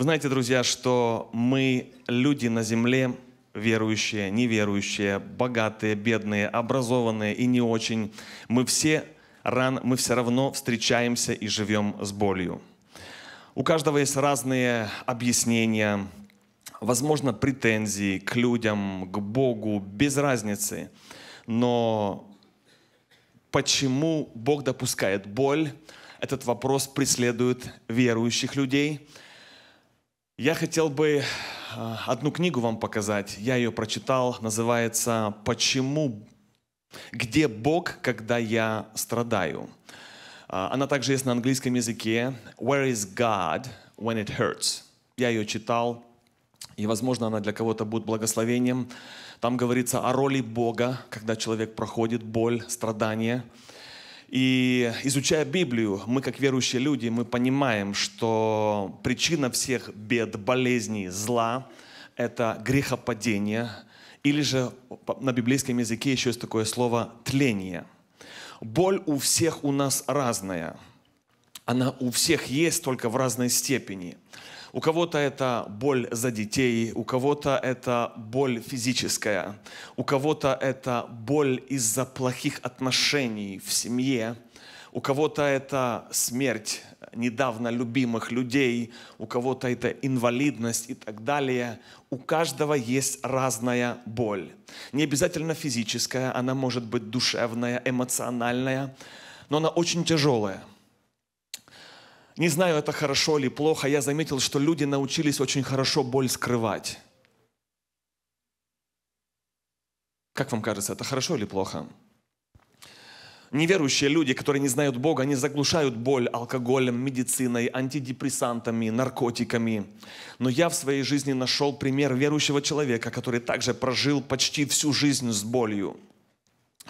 Вы знаете, друзья, что мы люди на земле, верующие, неверующие, богатые, бедные, образованные и не очень. Мы все ран, мы все равно встречаемся и живем с болью. У каждого есть разные объяснения, возможно, претензии к людям, к Богу, без разницы. Но почему Бог допускает боль, этот вопрос преследует верующих людей – я хотел бы э, одну книгу вам показать. Я ее прочитал. Называется «Почему? Где Бог, когда я страдаю?» а, Она также есть на английском языке. «Where is God when it hurts?» Я ее читал, и, возможно, она для кого-то будет благословением. Там говорится о роли Бога, когда человек проходит боль, страдания – и изучая Библию, мы как верующие люди, мы понимаем, что причина всех бед, болезней, зла – это грехопадение, или же на библейском языке еще есть такое слово «тление». Боль у всех у нас разная. Она у всех есть, только в разной степени. У кого-то это боль за детей, у кого-то это боль физическая, у кого-то это боль из-за плохих отношений в семье, у кого-то это смерть недавно любимых людей, у кого-то это инвалидность и так далее. У каждого есть разная боль. Не обязательно физическая, она может быть душевная, эмоциональная, но она очень тяжелая – не знаю, это хорошо или плохо, я заметил, что люди научились очень хорошо боль скрывать. Как вам кажется, это хорошо или плохо? Неверующие люди, которые не знают Бога, они заглушают боль алкоголем, медициной, антидепрессантами, наркотиками. Но я в своей жизни нашел пример верующего человека, который также прожил почти всю жизнь с болью –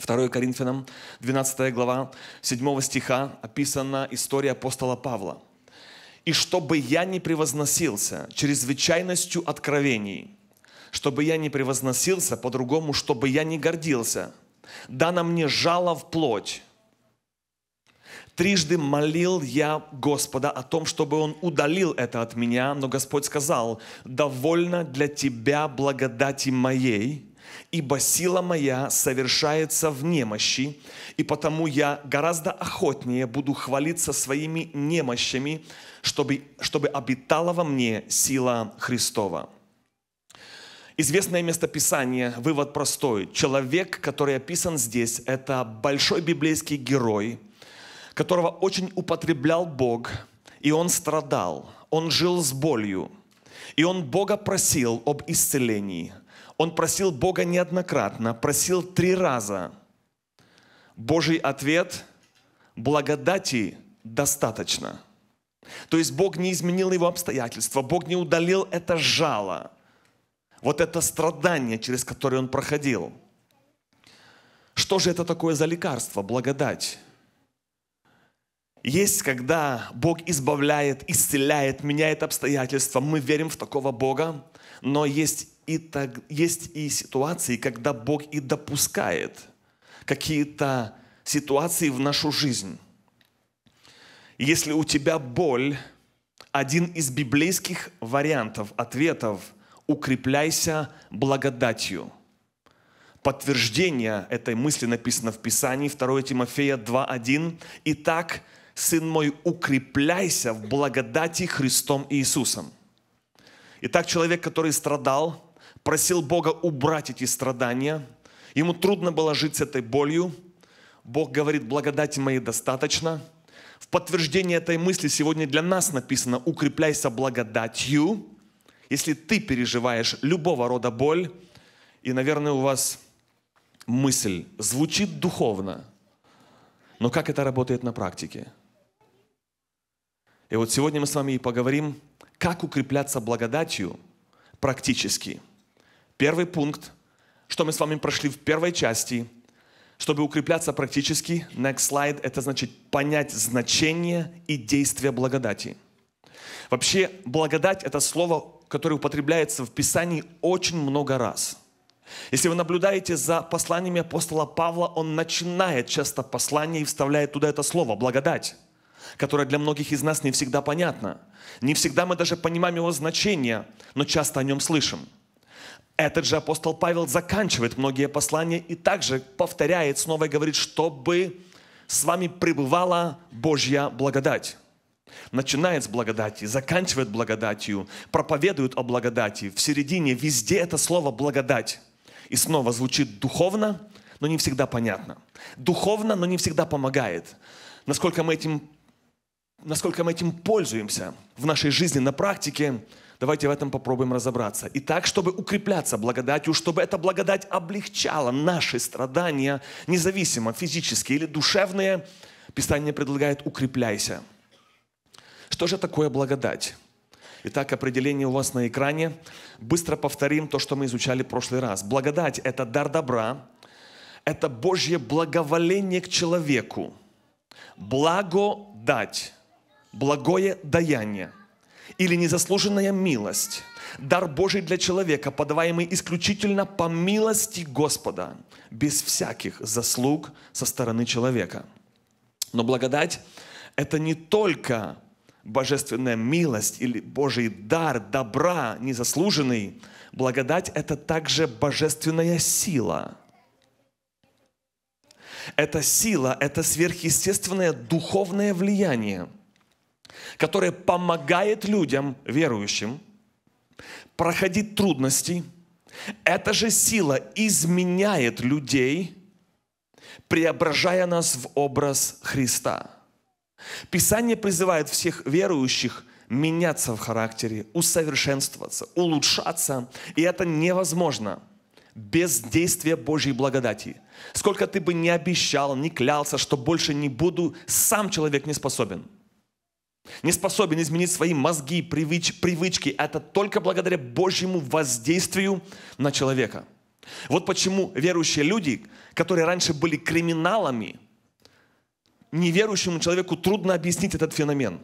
2 Коринфянам, 12 глава, 7 стиха описана история апостола Павла. «И чтобы я не превозносился чрезвычайностью откровений, чтобы я не превозносился, по-другому, чтобы я не гордился, дано мне жало в плоть. Трижды молил я Господа о том, чтобы Он удалил это от меня, но Господь сказал, «Довольно для тебя благодати моей, ибо сила моя совершается в немощи, и потому я гораздо охотнее буду хвалиться своими немощами, чтобы, чтобы обитала во мне сила Христова. Известное местописание, вывод простой. Человек, который описан здесь, это большой библейский герой, которого очень употреблял Бог, и он страдал, он жил с болью, и он Бога просил об исцелении – он просил Бога неоднократно, просил три раза. Божий ответ – благодати достаточно. То есть Бог не изменил его обстоятельства, Бог не удалил это жало, вот это страдание, через которое он проходил. Что же это такое за лекарство, благодать? Есть, когда Бог избавляет, исцеляет, меняет обстоятельства. Мы верим в такого Бога, но есть и так, есть и ситуации, когда Бог и допускает какие-то ситуации в нашу жизнь. Если у тебя боль, один из библейских вариантов, ответов – укрепляйся благодатью. Подтверждение этой мысли написано в Писании 2 Тимофея 2.1. «Итак, сын мой, укрепляйся в благодати Христом Иисусом». Итак, человек, который страдал, просил Бога убрать эти страдания. Ему трудно было жить с этой болью. Бог говорит, благодати моей достаточно. В подтверждение этой мысли сегодня для нас написано «укрепляйся благодатью». Если ты переживаешь любого рода боль, и, наверное, у вас мысль звучит духовно, но как это работает на практике? И вот сегодня мы с вами и поговорим, как укрепляться благодатью практически – Первый пункт, что мы с вами прошли в первой части, чтобы укрепляться практически, next slide, это значит понять значение и действие благодати. Вообще, благодать – это слово, которое употребляется в Писании очень много раз – если вы наблюдаете за посланиями апостола Павла, он начинает часто послание и вставляет туда это слово «благодать», которое для многих из нас не всегда понятно. Не всегда мы даже понимаем его значение, но часто о нем слышим. Этот же апостол Павел заканчивает многие послания и также повторяет, снова и говорит, чтобы с вами пребывала Божья благодать. Начинает с благодати, заканчивает благодатью, проповедует о благодати. В середине везде это слово «благодать». И снова звучит духовно, но не всегда понятно. Духовно, но не всегда помогает. Насколько мы этим, насколько мы этим пользуемся в нашей жизни на практике – Давайте в этом попробуем разобраться. И так, чтобы укрепляться благодатью, чтобы эта благодать облегчала наши страдания, независимо физические или душевные, Писание предлагает «укрепляйся». Что же такое благодать? Итак, определение у вас на экране. Быстро повторим то, что мы изучали в прошлый раз. Благодать – это дар добра, это Божье благоволение к человеку. Благодать, благое даяние – или незаслуженная милость, дар Божий для человека, подаваемый исключительно по милости Господа, без всяких заслуг со стороны человека. Но благодать – это не только божественная милость или Божий дар, добра, незаслуженный. Благодать – это также божественная сила. Это сила, это сверхъестественное духовное влияние – которое помогает людям, верующим, проходить трудности. Эта же сила изменяет людей, преображая нас в образ Христа. Писание призывает всех верующих меняться в характере, усовершенствоваться, улучшаться. И это невозможно без действия Божьей благодати. Сколько ты бы ни обещал, ни клялся, что больше не буду, сам человек не способен – не способен изменить свои мозги, привыч, привычки. Это только благодаря Божьему воздействию на человека. Вот почему верующие люди, которые раньше были криминалами, неверующему человеку трудно объяснить этот феномен.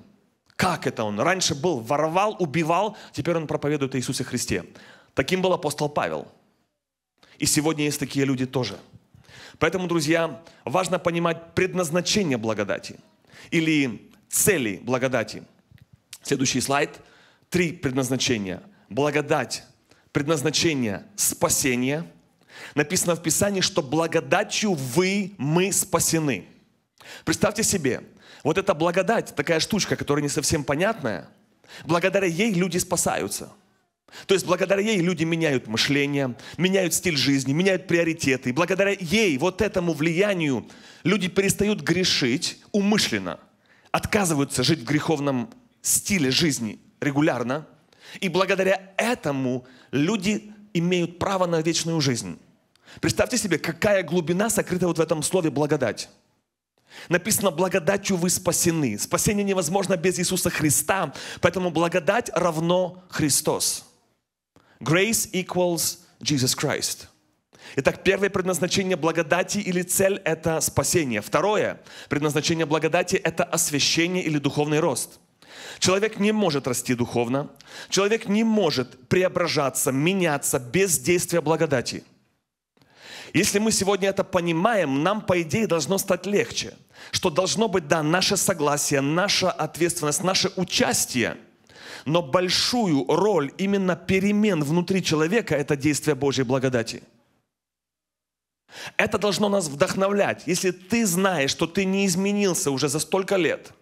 Как это он? Раньше был, воровал, убивал, теперь он проповедует о Иисусе Христе. Таким был апостол Павел. И сегодня есть такие люди тоже. Поэтому, друзья, важно понимать предназначение благодати или цели благодати. Следующий слайд. Три предназначения. Благодать, предназначение, спасение. Написано в Писании, что благодатью вы, мы спасены. Представьте себе, вот эта благодать, такая штучка, которая не совсем понятная, благодаря ей люди спасаются – то есть благодаря ей люди меняют мышление, меняют стиль жизни, меняют приоритеты. И благодаря ей, вот этому влиянию, люди перестают грешить умышленно отказываются жить в греховном стиле жизни регулярно, и благодаря этому люди имеют право на вечную жизнь. Представьте себе, какая глубина сокрыта вот в этом слове «благодать». Написано, благодатью вы спасены. Спасение невозможно без Иисуса Христа, поэтому благодать равно Христос. Grace equals Jesus Christ – Итак, первое предназначение благодати или цель – это спасение. Второе предназначение благодати – это освящение или духовный рост. Человек не может расти духовно, человек не может преображаться, меняться без действия благодати – если мы сегодня это понимаем, нам, по идее, должно стать легче. Что должно быть, да, наше согласие, наша ответственность, наше участие. Но большую роль именно перемен внутри человека – это действие Божьей благодати – это должно нас вдохновлять. Если ты знаешь, что ты не изменился уже за столько лет,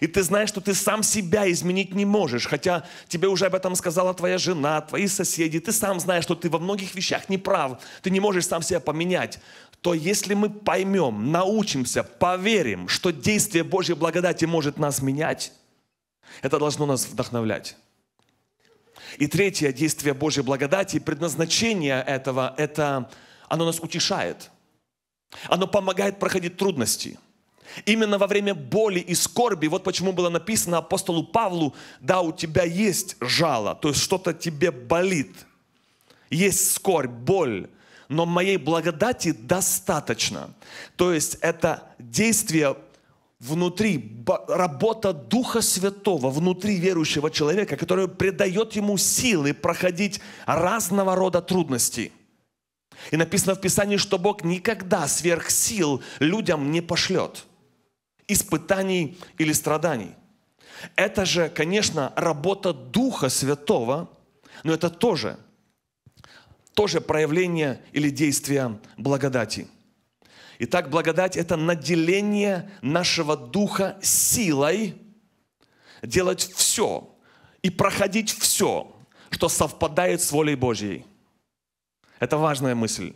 и ты знаешь, что ты сам себя изменить не можешь, хотя тебе уже об этом сказала твоя жена, твои соседи, ты сам знаешь, что ты во многих вещах не прав, ты не можешь сам себя поменять, то если мы поймем, научимся, поверим, что действие Божьей благодати может нас менять, это должно нас вдохновлять. И третье действие Божьей благодати, предназначение этого – это оно нас утешает. Оно помогает проходить трудности. Именно во время боли и скорби, вот почему было написано апостолу Павлу, да, у тебя есть жало, то есть что-то тебе болит. Есть скорбь, боль, но моей благодати достаточно. То есть это действие внутри, работа Духа Святого внутри верующего человека, которая придает ему силы проходить разного рода трудности – и написано в Писании, что Бог никогда сверх сил людям не пошлет испытаний или страданий. Это же, конечно, работа Духа Святого, но это тоже, тоже проявление или действие благодати. Итак, благодать – это наделение нашего Духа силой делать все и проходить все, что совпадает с волей Божьей. Это важная мысль.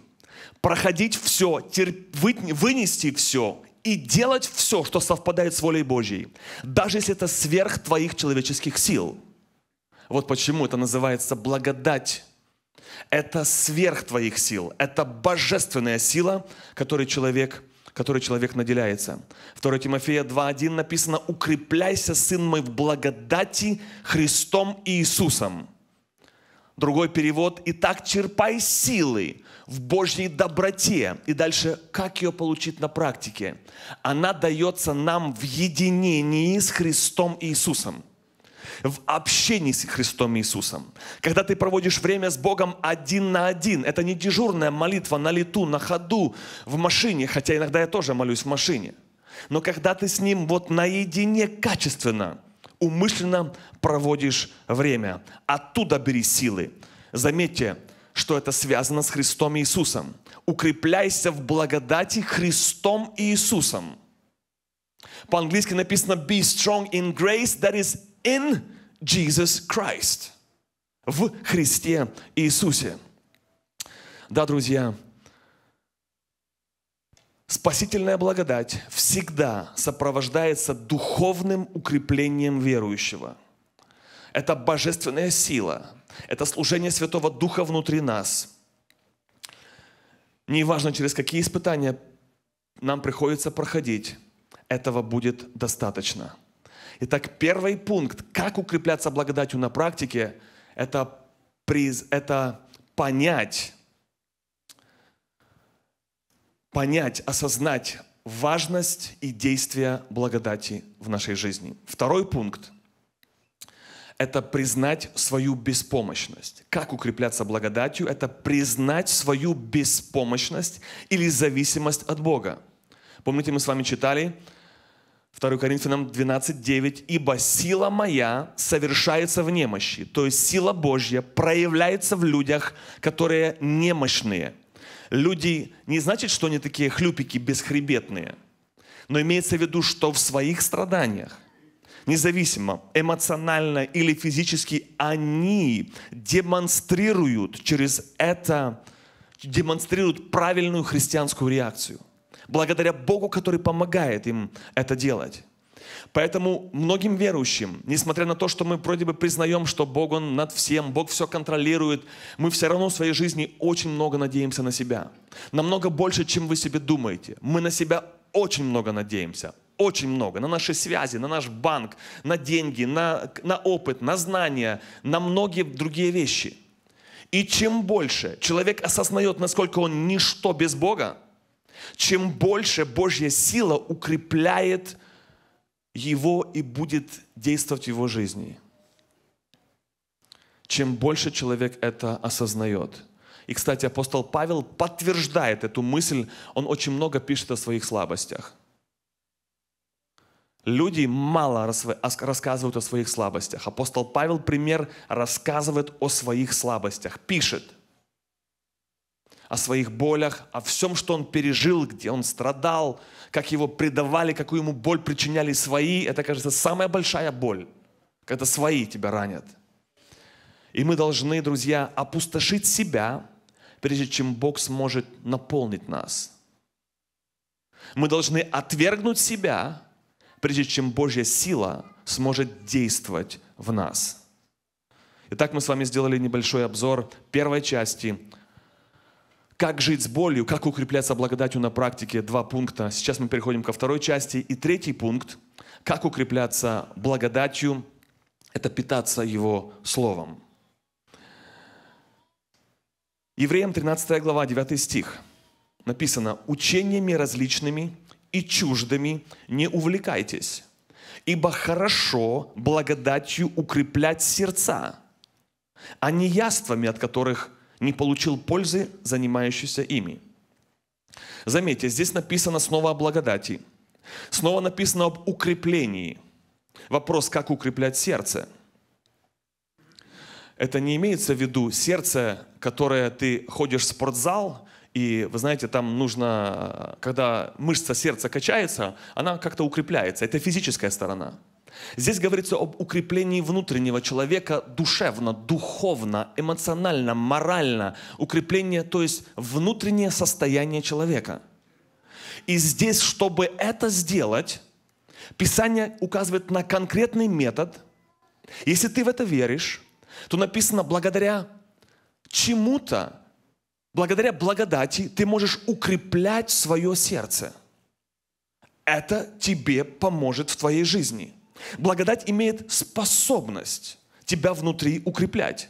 Проходить все, вынести все и делать все, что совпадает с волей Божьей, даже если это сверх твоих человеческих сил. Вот почему это называется благодать. Это сверх твоих сил, это божественная сила, которой человек, которой человек наделяется. 2 Тимофея 2.1 написано «Укрепляйся, сын мой, в благодати Христом Иисусом». Другой перевод и так черпай силы в Божьей доброте». И дальше, как ее получить на практике? Она дается нам в единении с Христом Иисусом в общении с Христом Иисусом. Когда ты проводишь время с Богом один на один, это не дежурная молитва на лету, на ходу, в машине, хотя иногда я тоже молюсь в машине. Но когда ты с Ним вот наедине качественно – умышленно проводишь время. Оттуда бери силы. Заметьте, что это связано с Христом Иисусом. Укрепляйся в благодати Христом Иисусом. По-английски написано «Be strong in grace that is in Jesus Christ». В Христе Иисусе. Да, друзья, Спасительная благодать всегда сопровождается духовным укреплением верующего. Это божественная сила, это служение Святого Духа внутри нас. Неважно, через какие испытания нам приходится проходить, этого будет достаточно. Итак, первый пункт, как укрепляться благодатью на практике, это, приз, это понять, понять, осознать важность и действие благодати в нашей жизни. Второй пункт – это признать свою беспомощность. Как укрепляться благодатью? Это признать свою беспомощность или зависимость от Бога. Помните, мы с вами читали 2 Коринфянам 12:9: «Ибо сила моя совершается в немощи». То есть сила Божья проявляется в людях, которые немощные – люди не значит, что они такие хлюпики бесхребетные, но имеется в виду, что в своих страданиях, независимо эмоционально или физически, они демонстрируют через это, демонстрируют правильную христианскую реакцию. Благодаря Богу, который помогает им это делать. Поэтому многим верующим, несмотря на то, что мы вроде бы признаем, что Бог Он над всем, Бог все контролирует, мы все равно в своей жизни очень много надеемся на себя. Намного больше, чем вы себе думаете. Мы на себя очень много надеемся. Очень много. На наши связи, на наш банк, на деньги, на, на опыт, на знания, на многие другие вещи. И чем больше человек осознает, насколько он ничто без Бога, чем больше Божья сила укрепляет его и будет действовать в его жизни. Чем больше человек это осознает. И, кстати, апостол Павел подтверждает эту мысль. Он очень много пишет о своих слабостях. Люди мало рассказывают о своих слабостях. Апостол Павел, пример, рассказывает о своих слабостях, пишет о своих болях, о всем, что он пережил, где он страдал, как его предавали, какую ему боль причиняли свои. Это, кажется, самая большая боль, когда свои тебя ранят. И мы должны, друзья, опустошить себя, прежде чем Бог сможет наполнить нас. Мы должны отвергнуть себя, прежде чем Божья сила сможет действовать в нас. Итак, мы с вами сделали небольшой обзор первой части как жить с болью, как укрепляться благодатью на практике. Два пункта. Сейчас мы переходим ко второй части. И третий пункт. Как укрепляться благодатью. Это питаться Его Словом. Евреям 13 глава, 9 стих. Написано, учениями различными и чуждыми не увлекайтесь, ибо хорошо благодатью укреплять сердца, а не яствами, от которых не получил пользы, занимающийся ими. Заметьте, здесь написано снова о благодати. Снова написано об укреплении. Вопрос, как укреплять сердце. Это не имеется в виду сердце, которое ты ходишь в спортзал, и вы знаете, там нужно, когда мышца сердца качается, она как-то укрепляется. Это физическая сторона. Здесь говорится об укреплении внутреннего человека душевно, духовно, эмоционально, морально. Укрепление, то есть внутреннее состояние человека. И здесь, чтобы это сделать, Писание указывает на конкретный метод. Если ты в это веришь, то написано, благодаря чему-то, благодаря благодати ты можешь укреплять свое сердце. Это тебе поможет в твоей жизни. Благодать имеет способность тебя внутри укреплять.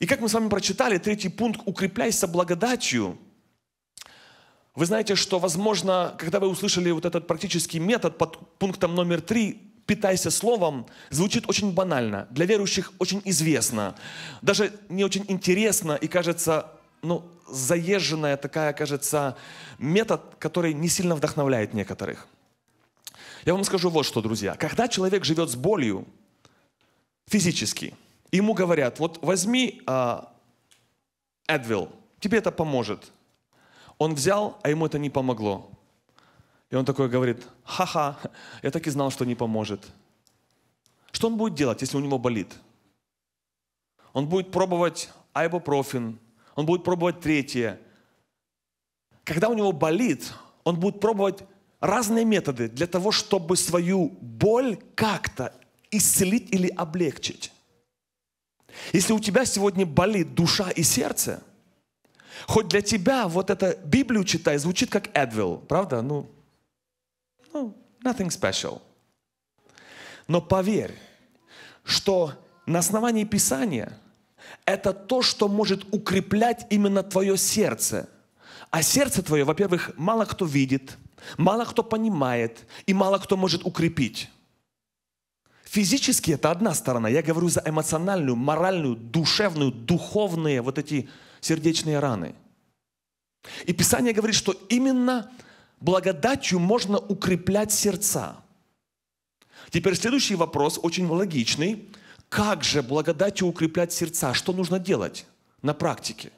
И как мы с вами прочитали, третий пункт «Укрепляйся благодатью», вы знаете, что, возможно, когда вы услышали вот этот практический метод под пунктом номер три «Питайся словом», звучит очень банально, для верующих очень известно, даже не очень интересно и кажется, ну, заезженная такая, кажется, метод, который не сильно вдохновляет некоторых. Я вам скажу вот что, друзья. Когда человек живет с болью физически, ему говорят, вот возьми а, Эдвил, тебе это поможет. Он взял, а ему это не помогло. И он такой говорит, ха-ха, я так и знал, что не поможет. Что он будет делать, если у него болит? Он будет пробовать айбопрофин, он будет пробовать третье. Когда у него болит, он будет пробовать разные методы для того, чтобы свою боль как-то исцелить или облегчить. Если у тебя сегодня болит душа и сердце, хоть для тебя вот это Библию читай звучит как Эдвилл, правда? Ну, ну, nothing special. Но поверь, что на основании Писания это то, что может укреплять именно твое сердце. А сердце твое, во-первых, мало кто видит – мало кто понимает и мало кто может укрепить. Физически это одна сторона. Я говорю за эмоциональную, моральную, душевную, духовные вот эти сердечные раны. И Писание говорит, что именно благодатью можно укреплять сердца. Теперь следующий вопрос, очень логичный. Как же благодатью укреплять сердца? Что нужно делать на практике?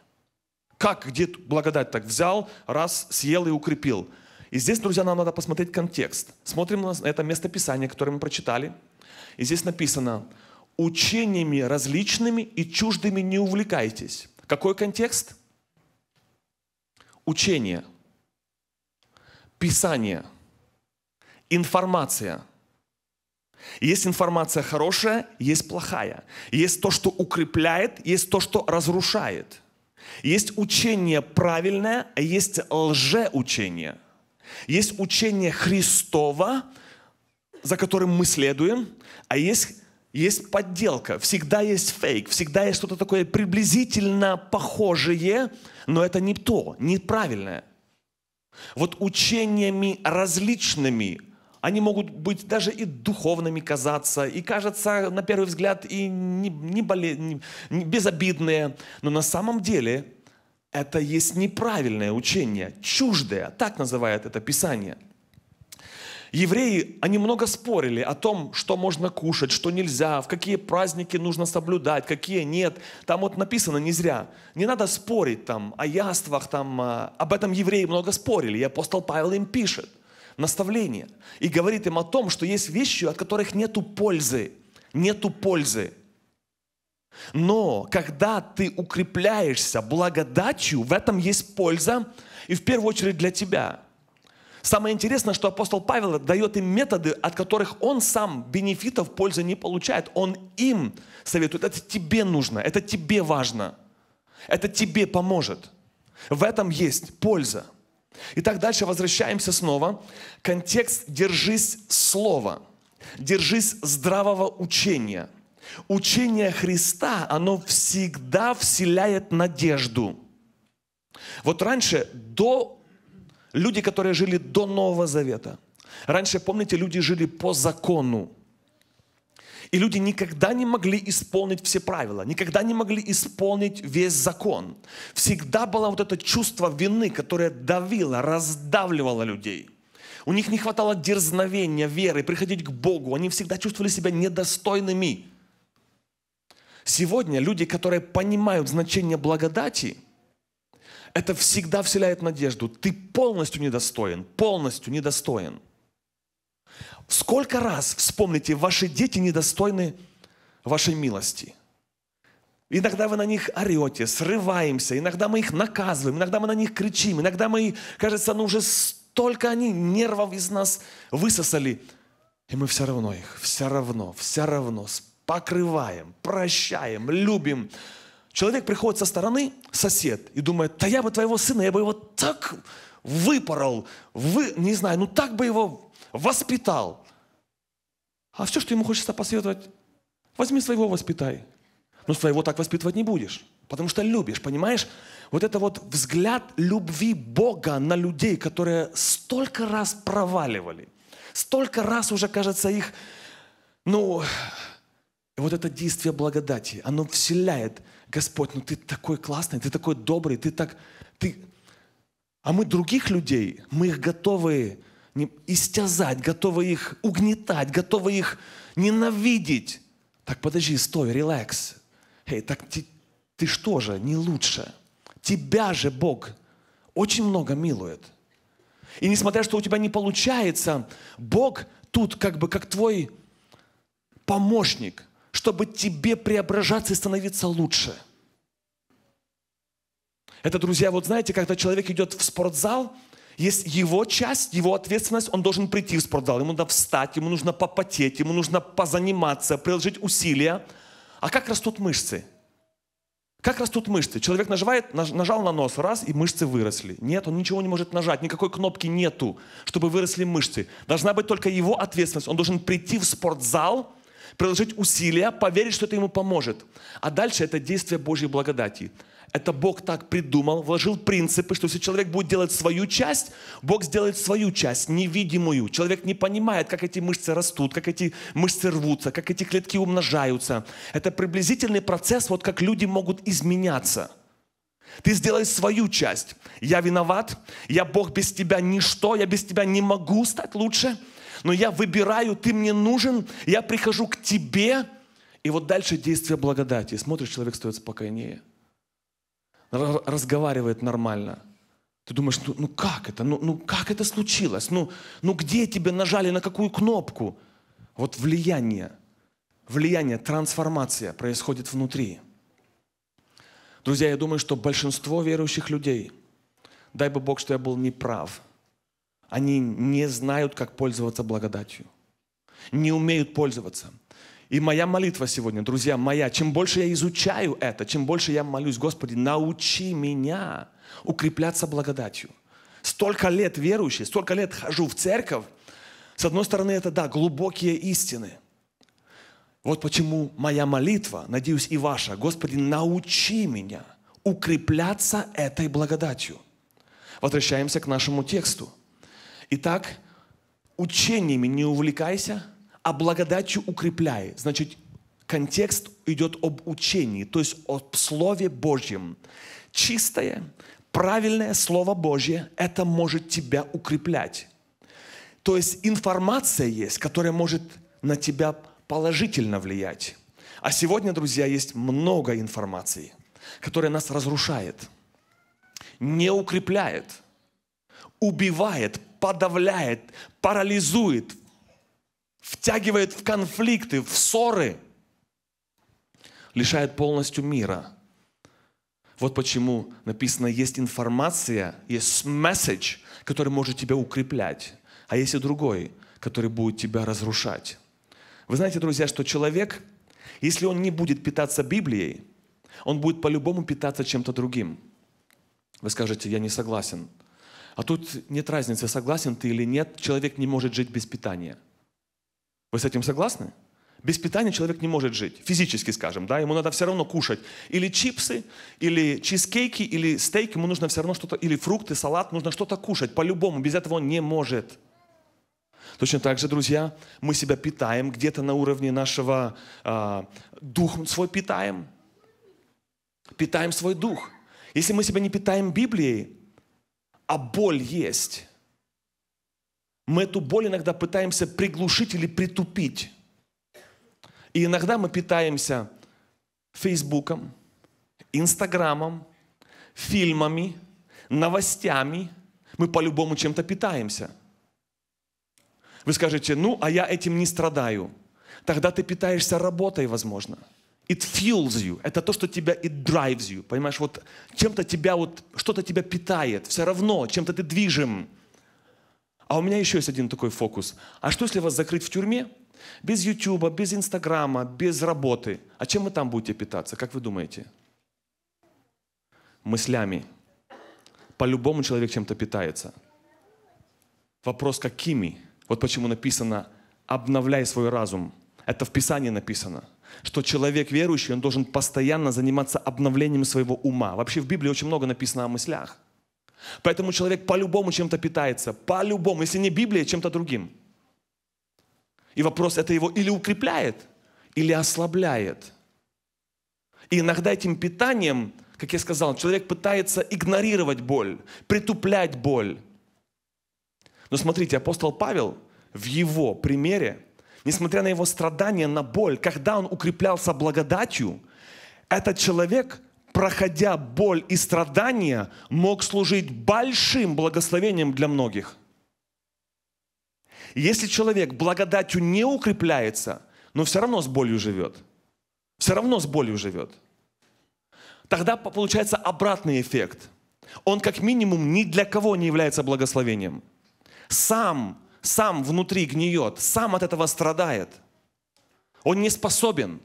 Как, где благодать так взял, раз, съел и укрепил – и здесь, друзья, нам надо посмотреть контекст. Смотрим на это местописание, которое мы прочитали. И здесь написано, учениями различными и чуждыми не увлекайтесь. Какой контекст? Учение, писание, информация – есть информация хорошая, есть плохая. Есть то, что укрепляет, есть то, что разрушает. Есть учение правильное, а есть лжеучение. Есть учение Христова, за которым мы следуем, а есть, есть подделка, всегда есть фейк, всегда есть что-то такое приблизительно похожее, но это не то, неправильное. Вот учениями различными, они могут быть даже и духовными казаться, и кажется на первый взгляд и не, не, боле, не, не безобидные, но на самом деле – это есть неправильное учение, чуждое, так называет это Писание. Евреи, они много спорили о том, что можно кушать, что нельзя, в какие праздники нужно соблюдать, какие нет. Там вот написано не зря. Не надо спорить там о яствах, там, а, об этом евреи много спорили. И апостол Павел им пишет наставление и говорит им о том, что есть вещи, от которых нету пользы. Нету пользы. Но когда ты укрепляешься благодатью, в этом есть польза, и в первую очередь для тебя. Самое интересное, что апостол Павел дает им методы, от которых он сам бенефитов пользы не получает. Он им советует. Это тебе нужно, это тебе важно, это тебе поможет. В этом есть польза. Итак, дальше возвращаемся снова. Контекст «держись слова», «держись здравого учения», Учение Христа, оно всегда вселяет надежду. Вот раньше, до люди, которые жили до Нового Завета, раньше, помните, люди жили по закону. И люди никогда не могли исполнить все правила, никогда не могли исполнить весь закон. Всегда было вот это чувство вины, которое давило, раздавливало людей. У них не хватало дерзновения, веры, приходить к Богу. Они всегда чувствовали себя недостойными. Сегодня люди, которые понимают значение благодати, это всегда вселяет надежду. Ты полностью недостоин, полностью недостоин. Сколько раз, вспомните, ваши дети недостойны вашей милости. Иногда вы на них орете, срываемся, иногда мы их наказываем, иногда мы на них кричим, иногда мы, кажется, ну уже столько они нервов из нас высосали, и мы все равно их, все равно, все равно покрываем, прощаем, любим. Человек приходит со стороны, сосед, и думает, да я бы твоего сына, я бы его так выпорол, вы, не знаю, ну так бы его воспитал. А все, что ему хочется посоветовать, возьми своего воспитай. Но своего так воспитывать не будешь, потому что любишь, понимаешь? Вот это вот взгляд любви Бога на людей, которые столько раз проваливали, столько раз уже, кажется, их, ну, и вот это действие благодати, оно вселяет, Господь, ну ты такой классный, ты такой добрый, ты так, ты... А мы других людей, мы их готовы истязать, готовы их угнетать, готовы их ненавидеть. Так подожди, стой, релакс. Эй, так ты, ты что же, не лучше? Тебя же Бог очень много милует. И несмотря, что у тебя не получается, Бог тут как бы как твой помощник чтобы тебе преображаться и становиться лучше. Это, друзья, вот знаете, когда человек идет в спортзал, есть его часть, его ответственность, он должен прийти в спортзал, ему надо встать, ему нужно попотеть, ему нужно позаниматься, приложить усилия. А как растут мышцы? Как растут мышцы? Человек наживает, нажал на нос, раз, и мышцы выросли. Нет, он ничего не может нажать, никакой кнопки нету, чтобы выросли мышцы. Должна быть только его ответственность. Он должен прийти в спортзал приложить усилия, поверить, что это ему поможет. А дальше это действие Божьей благодати. Это Бог так придумал, вложил принципы, что если человек будет делать свою часть, Бог сделает свою часть, невидимую. Человек не понимает, как эти мышцы растут, как эти мышцы рвутся, как эти клетки умножаются. Это приблизительный процесс, вот как люди могут изменяться. Ты сделай свою часть. Я виноват, я Бог без тебя ничто, я без тебя не могу стать лучше – но я выбираю, ты мне нужен, я прихожу к тебе, и вот дальше действие благодати. И смотришь, человек стоит спокойнее, разговаривает нормально. Ты думаешь, ну, ну как это, ну, ну как это случилось, ну, ну где тебе нажали, на какую кнопку? Вот влияние, влияние, трансформация происходит внутри. Друзья, я думаю, что большинство верующих людей, дай бы Бог, что я был неправ – они не знают, как пользоваться благодатью. Не умеют пользоваться. И моя молитва сегодня, друзья, моя, чем больше я изучаю это, чем больше я молюсь, Господи, научи меня укрепляться благодатью. Столько лет верующий, столько лет хожу в церковь. С одной стороны, это да, глубокие истины. Вот почему моя молитва, надеюсь, и ваша, Господи, научи меня укрепляться этой благодатью. Возвращаемся к нашему тексту. Итак, учениями не увлекайся, а благодатью укрепляй. Значит, контекст идет об учении, то есть об Слове Божьем. Чистое, правильное Слово Божье, это может тебя укреплять. То есть информация есть, которая может на тебя положительно влиять. А сегодня, друзья, есть много информации, которая нас разрушает, не укрепляет, убивает, подавляет, парализует, втягивает в конфликты, в ссоры, лишает полностью мира. Вот почему написано, есть информация, есть месседж, который может тебя укреплять, а есть и другой, который будет тебя разрушать. Вы знаете, друзья, что человек, если он не будет питаться Библией, он будет по-любому питаться чем-то другим. Вы скажете, я не согласен. А тут нет разницы, согласен ты или нет, человек не может жить без питания. Вы с этим согласны? Без питания человек не может жить, физически скажем, да, ему надо все равно кушать. Или чипсы, или чизкейки, или стейк, ему нужно все равно что-то, или фрукты, салат, нужно что-то кушать, по-любому, без этого он не может. Точно так же, друзья, мы себя питаем где-то на уровне нашего э, дух свой питаем. Питаем свой дух. Если мы себя не питаем Библией, а боль есть. Мы эту боль иногда пытаемся приглушить или притупить. И иногда мы питаемся Фейсбуком, Инстаграмом, фильмами, новостями. Мы по-любому чем-то питаемся. Вы скажете, ну, а я этим не страдаю. Тогда ты питаешься работой, возможно. It fuels you. Это то, что тебя it drives you. Понимаешь, вот чем-то тебя вот, что-то тебя питает. Все равно, чем-то ты движим. А у меня еще есть один такой фокус. А что, если вас закрыть в тюрьме? Без Ютуба, без Инстаграма, без работы. А чем вы там будете питаться? Как вы думаете? Мыслями. По-любому человек чем-то питается. Вопрос, какими? Вот почему написано «обновляй свой разум». Это в Писании написано, что человек верующий, он должен постоянно заниматься обновлением своего ума. Вообще в Библии очень много написано о мыслях. Поэтому человек по-любому чем-то питается, по-любому, если не Библия, а чем-то другим. И вопрос, это его или укрепляет, или ослабляет. И иногда этим питанием, как я сказал, человек пытается игнорировать боль, притуплять боль. Но смотрите, апостол Павел в его примере несмотря на его страдания, на боль, когда он укреплялся благодатью, этот человек, проходя боль и страдания, мог служить большим благословением для многих. Если человек благодатью не укрепляется, но все равно с болью живет, все равно с болью живет, тогда получается обратный эффект. Он как минимум ни для кого не является благословением. Сам сам внутри гниет, сам от этого страдает. Он не способен.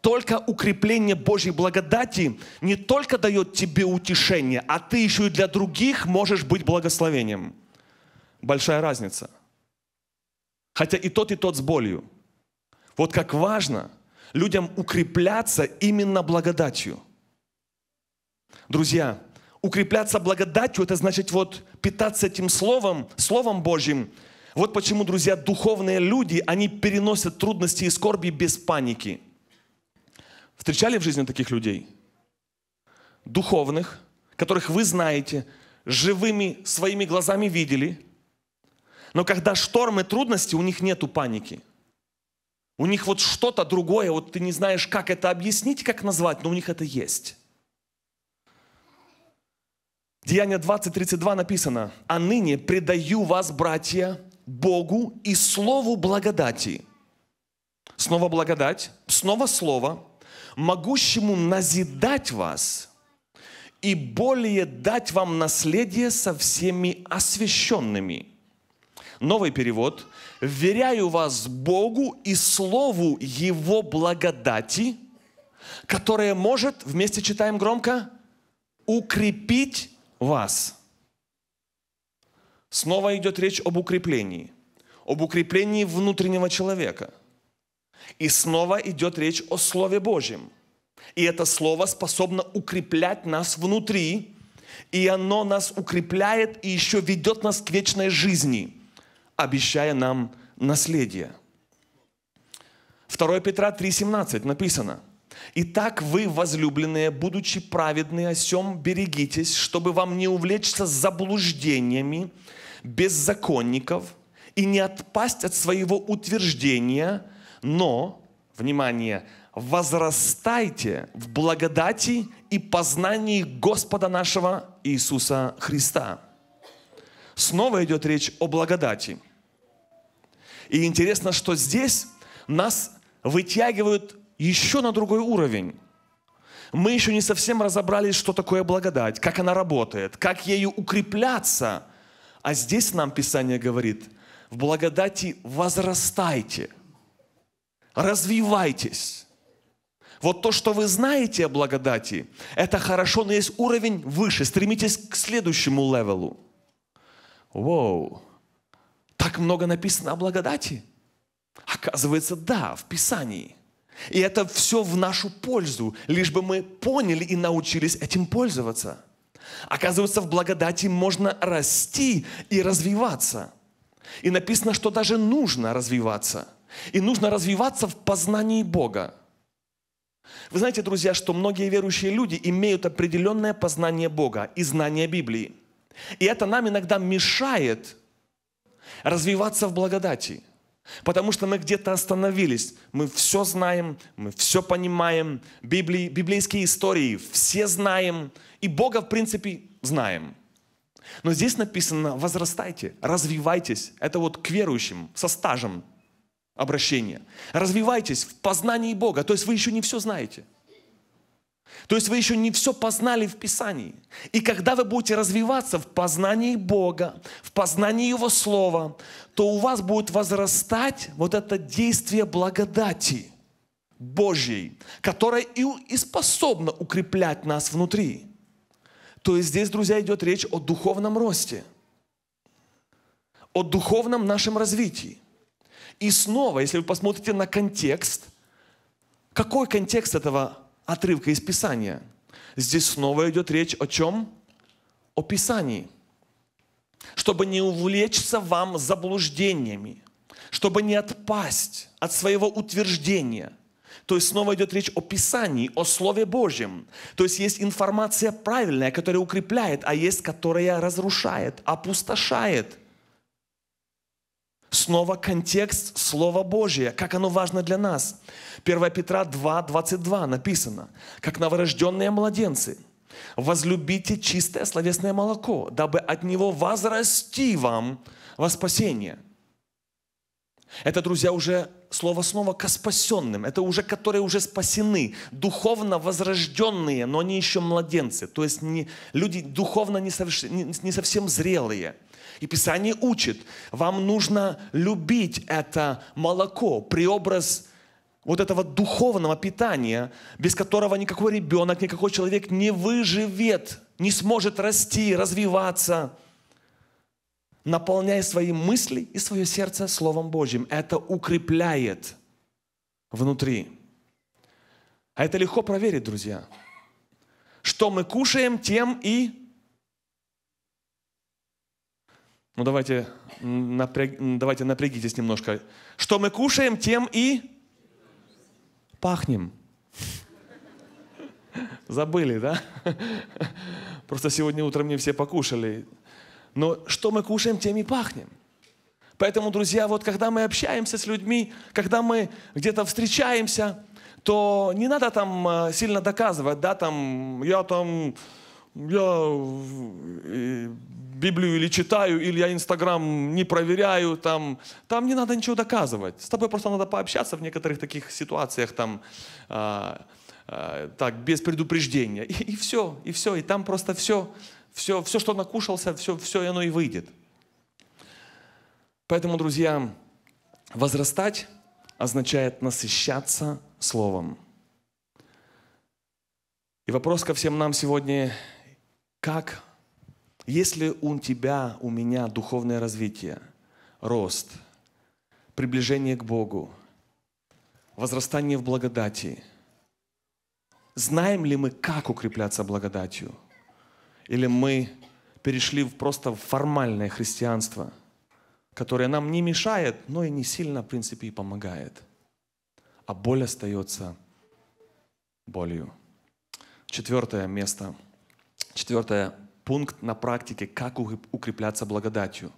Только укрепление Божьей благодати не только дает тебе утешение, а ты еще и для других можешь быть благословением. Большая разница. Хотя и тот, и тот с болью. Вот как важно людям укрепляться именно благодатью. Друзья, Укрепляться благодатью – это значит вот питаться этим Словом, Словом Божьим. Вот почему, друзья, духовные люди, они переносят трудности и скорби без паники. Встречали в жизни таких людей? Духовных, которых вы знаете, живыми своими глазами видели. Но когда штормы, трудности, у них нету паники – у них вот что-то другое, вот ты не знаешь, как это объяснить, как назвать, но у них это есть. Деяние 20.32 написано, «А ныне предаю вас, братья, Богу и Слову благодати». Снова благодать, снова Слово, «могущему назидать вас и более дать вам наследие со всеми освященными». Новый перевод. «Веряю вас Богу и Слову Его благодати, которое может, вместе читаем громко, укрепить вас. Снова идет речь об укреплении, об укреплении внутреннего человека. И снова идет речь о Слове Божьем. И это Слово способно укреплять нас внутри, и оно нас укрепляет и еще ведет нас к вечной жизни, обещая нам наследие. 2 Петра 3,17 написано – Итак, вы, возлюбленные, будучи праведны, о сем берегитесь, чтобы вам не увлечься заблуждениями беззаконников и не отпасть от своего утверждения, но, внимание, возрастайте в благодати и познании Господа нашего Иисуса Христа. Снова идет речь о благодати. И интересно, что здесь нас вытягивают еще на другой уровень. Мы еще не совсем разобрались, что такое благодать, как она работает, как ею укрепляться. А здесь нам Писание говорит, в благодати возрастайте, развивайтесь. Вот то, что вы знаете о благодати, это хорошо, но есть уровень выше. Стремитесь к следующему левелу. Воу, так много написано о благодати? Оказывается, да, в Писании – и это все в нашу пользу, лишь бы мы поняли и научились этим пользоваться. Оказывается, в благодати можно расти и развиваться. И написано, что даже нужно развиваться. И нужно развиваться в познании Бога. Вы знаете, друзья, что многие верующие люди имеют определенное познание Бога и знание Библии. И это нам иногда мешает развиваться в благодати – Потому что мы где-то остановились. Мы все знаем, мы все понимаем. Библии, библейские истории все знаем. И Бога, в принципе, знаем. Но здесь написано, возрастайте, развивайтесь. Это вот к верующим, со стажем обращение. Развивайтесь в познании Бога. То есть вы еще не все знаете. То есть вы еще не все познали в Писании. И когда вы будете развиваться в познании Бога, в познании Его Слова, то у вас будет возрастать вот это действие благодати Божьей, которая и, и способна укреплять нас внутри. То есть здесь, друзья, идет речь о духовном росте, о духовном нашем развитии. И снова, если вы посмотрите на контекст, какой контекст этого отрывка из Писания. Здесь снова идет речь о чем? О Писании. Чтобы не увлечься вам заблуждениями, чтобы не отпасть от своего утверждения. То есть снова идет речь о Писании, о Слове Божьем. То есть есть информация правильная, которая укрепляет, а есть, которая разрушает, опустошает. Снова контекст Слова Божия, как оно важно для нас. 1 Петра 2, 22 написано, как новорожденные младенцы – возлюбите чистое словесное молоко, дабы от него возрасти вам во спасение. Это, друзья, уже слово снова ко спасенным. Это уже, которые уже спасены, духовно возрожденные, но они еще младенцы. То есть не, люди духовно не, соверш... не, не совсем зрелые – и Писание учит, вам нужно любить это молоко, преобраз вот этого духовного питания, без которого никакой ребенок, никакой человек не выживет, не сможет расти, развиваться. Наполняй свои мысли и свое сердце Словом Божьим. Это укрепляет внутри. А это легко проверить, друзья. Что мы кушаем, тем и Ну давайте, напряг... давайте напрягитесь немножко. Что мы кушаем, тем и пахнем. Забыли, да? Просто сегодня утром не все покушали. Но что мы кушаем, тем и пахнем. Поэтому, друзья, вот когда мы общаемся с людьми, когда мы где-то встречаемся, то не надо там а, сильно доказывать, да, там, я там, я Библию или читаю, или я Инстаграм не проверяю, там, там не надо ничего доказывать. С тобой просто надо пообщаться в некоторых таких ситуациях, там, э, э, так, без предупреждения. И, и все, и все, и там просто все, все, все, что накушался, все, все оно и выйдет. Поэтому, друзья, возрастать означает насыщаться Словом. И вопрос ко всем нам сегодня, как если у тебя, у меня духовное развитие, рост, приближение к Богу, возрастание в благодати, знаем ли мы, как укрепляться благодатью? Или мы перешли в просто формальное христианство, которое нам не мешает, но и не сильно, в принципе, и помогает. А боль остается болью. Четвертое место. Четвертое пункт на практике, как укрепляться благодатью.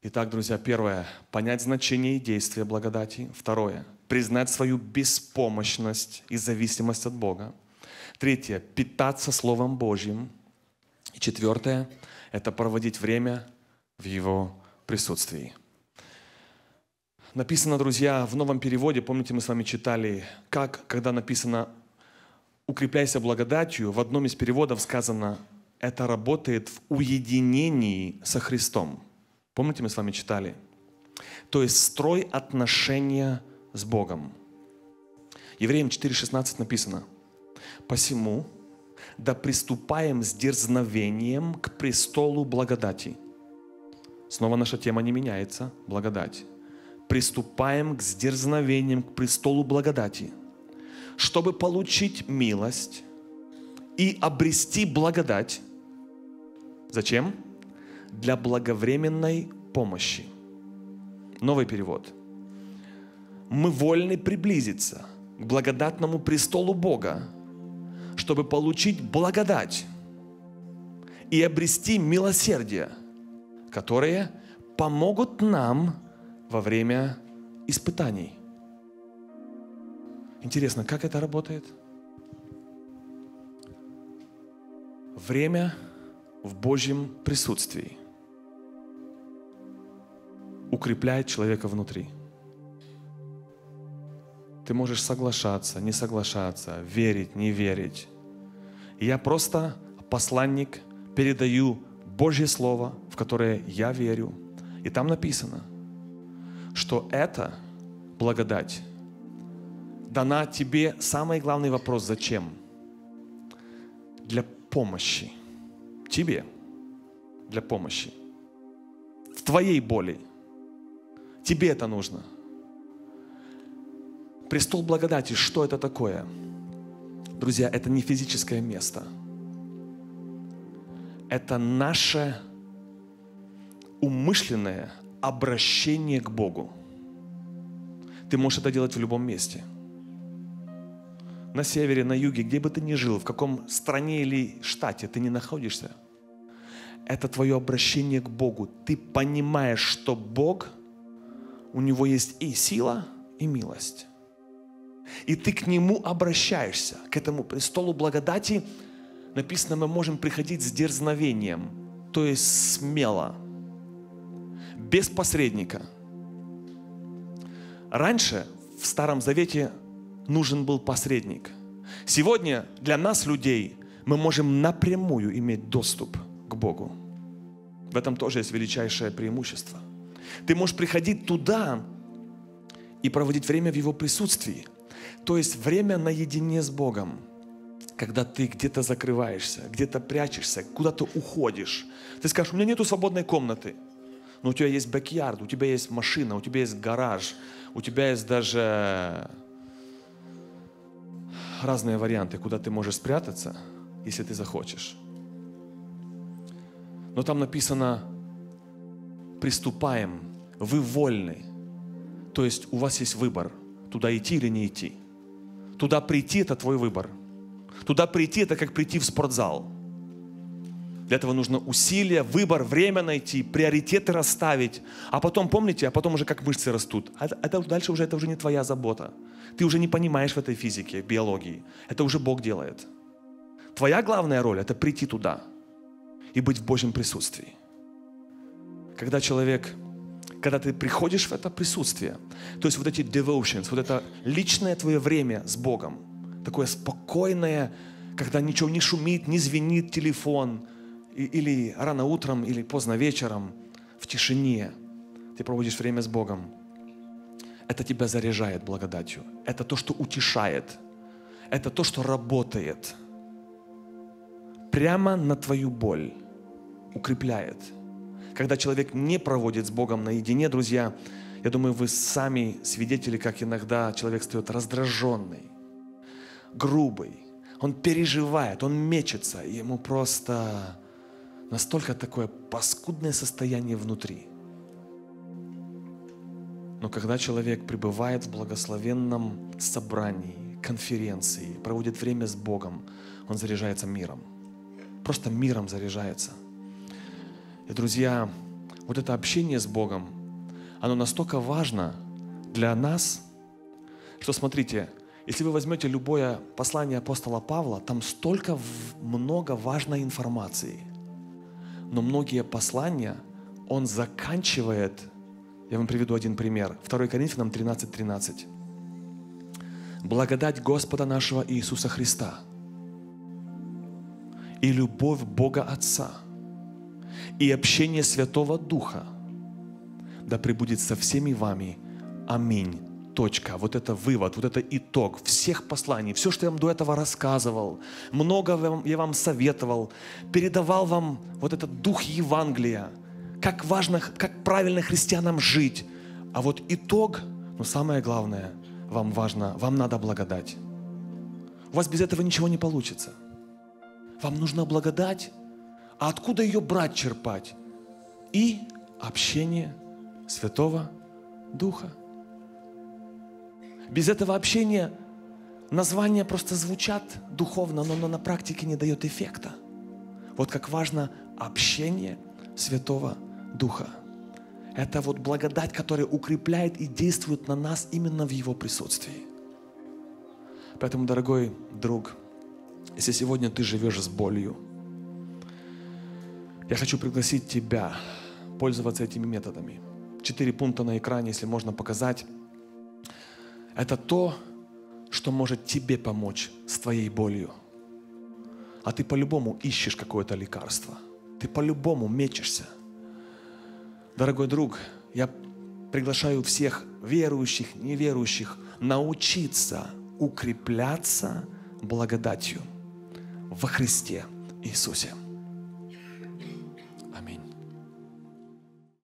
Итак, друзья, первое, понять значение и действие благодати. Второе, признать свою беспомощность и зависимость от Бога. Третье, питаться Словом Божьим. И четвертое, это проводить время в Его присутствии. Написано, друзья, в новом переводе, помните, мы с вами читали, как, когда написано «укрепляйся благодатью», в одном из переводов сказано это работает в уединении со Христом. Помните, мы с вами читали? То есть строй отношения с Богом. Евреям 4.16 написано. «Посему да приступаем с дерзновением к престолу благодати». Снова наша тема не меняется. Благодать. «Приступаем к дерзновением к престолу благодати, чтобы получить милость и обрести благодать Зачем? Для благовременной помощи. Новый перевод. Мы вольны приблизиться к благодатному престолу Бога, чтобы получить благодать и обрести милосердие, которые помогут нам во время испытаний. Интересно, как это работает? Время – в Божьем присутствии укрепляет человека внутри. Ты можешь соглашаться, не соглашаться, верить, не верить. Я просто посланник, передаю Божье Слово, в которое я верю. И там написано, что это благодать дана тебе самый главный вопрос «Зачем?» для помощи – тебе для помощи. В твоей боли. Тебе это нужно. Престол благодати, что это такое? Друзья, это не физическое место. Это наше умышленное обращение к Богу. Ты можешь это делать в любом месте – на севере, на юге, где бы ты ни жил, в каком стране или штате ты не находишься, это твое обращение к Богу. Ты понимаешь, что Бог, у него есть и сила, и милость. И ты к Нему обращаешься, к этому престолу благодати. Написано, мы можем приходить с дерзновением, то есть смело, без посредника. Раньше в Старом Завете нужен был посредник. Сегодня для нас, людей, мы можем напрямую иметь доступ к Богу. В этом тоже есть величайшее преимущество. Ты можешь приходить туда и проводить время в Его присутствии. То есть время наедине с Богом когда ты где-то закрываешься, где-то прячешься, куда то уходишь. Ты скажешь, у меня нету свободной комнаты. Но у тебя есть бэк у тебя есть машина, у тебя есть гараж, у тебя есть даже разные варианты, куда ты можешь спрятаться, если ты захочешь. Но там написано, приступаем, вы вольны. То есть у вас есть выбор, туда идти или не идти. Туда прийти – это твой выбор. Туда прийти – это как прийти в спортзал – для этого нужно усилия, выбор, время найти, приоритеты расставить. А потом, помните, а потом уже как мышцы растут. Это а это, дальше уже это уже не твоя забота. Ты уже не понимаешь в этой физике, в биологии. Это уже Бог делает. Твоя главная роль – это прийти туда и быть в Божьем присутствии. Когда человек, когда ты приходишь в это присутствие, то есть вот эти devotions, вот это личное твое время с Богом, такое спокойное, когда ничего не шумит, не звенит телефон – или рано утром, или поздно вечером, в тишине, ты проводишь время с Богом, это тебя заряжает благодатью. Это то, что утешает. Это то, что работает. Прямо на твою боль укрепляет. Когда человек не проводит с Богом наедине, друзья, я думаю, вы сами свидетели, как иногда человек стает раздраженный, грубый, он переживает, он мечется, ему просто настолько такое паскудное состояние внутри. Но когда человек пребывает в благословенном собрании, конференции, проводит время с Богом, он заряжается миром. Просто миром заряжается. И, друзья, вот это общение с Богом, оно настолько важно для нас, что, смотрите, если вы возьмете любое послание апостола Павла, там столько много важной информации – но многие послания он заканчивает. Я вам приведу один пример. 2 Коринфянам 13:13. 13. Благодать Господа нашего Иисуса Христа и любовь Бога Отца и общение Святого Духа да пребудет со всеми вами. Аминь точка, вот это вывод, вот это итог всех посланий, все, что я вам до этого рассказывал, много я вам советовал, передавал вам вот этот дух Евангелия, как важно, как правильно христианам жить. А вот итог, но самое главное, вам важно, вам надо благодать. У вас без этого ничего не получится. Вам нужна благодать, а откуда ее брать, черпать? И общение Святого Духа. Без этого общения названия просто звучат духовно, но, но на практике не дает эффекта. Вот как важно общение Святого Духа. Это вот благодать, которая укрепляет и действует на нас именно в Его присутствии. Поэтому, дорогой друг, если сегодня ты живешь с болью, я хочу пригласить тебя пользоваться этими методами. Четыре пункта на экране, если можно показать. Это то, что может тебе помочь с твоей болью. А ты по-любому ищешь какое-то лекарство. Ты по-любому мечешься. Дорогой друг, я приглашаю всех верующих, неверующих научиться укрепляться благодатью во Христе Иисусе.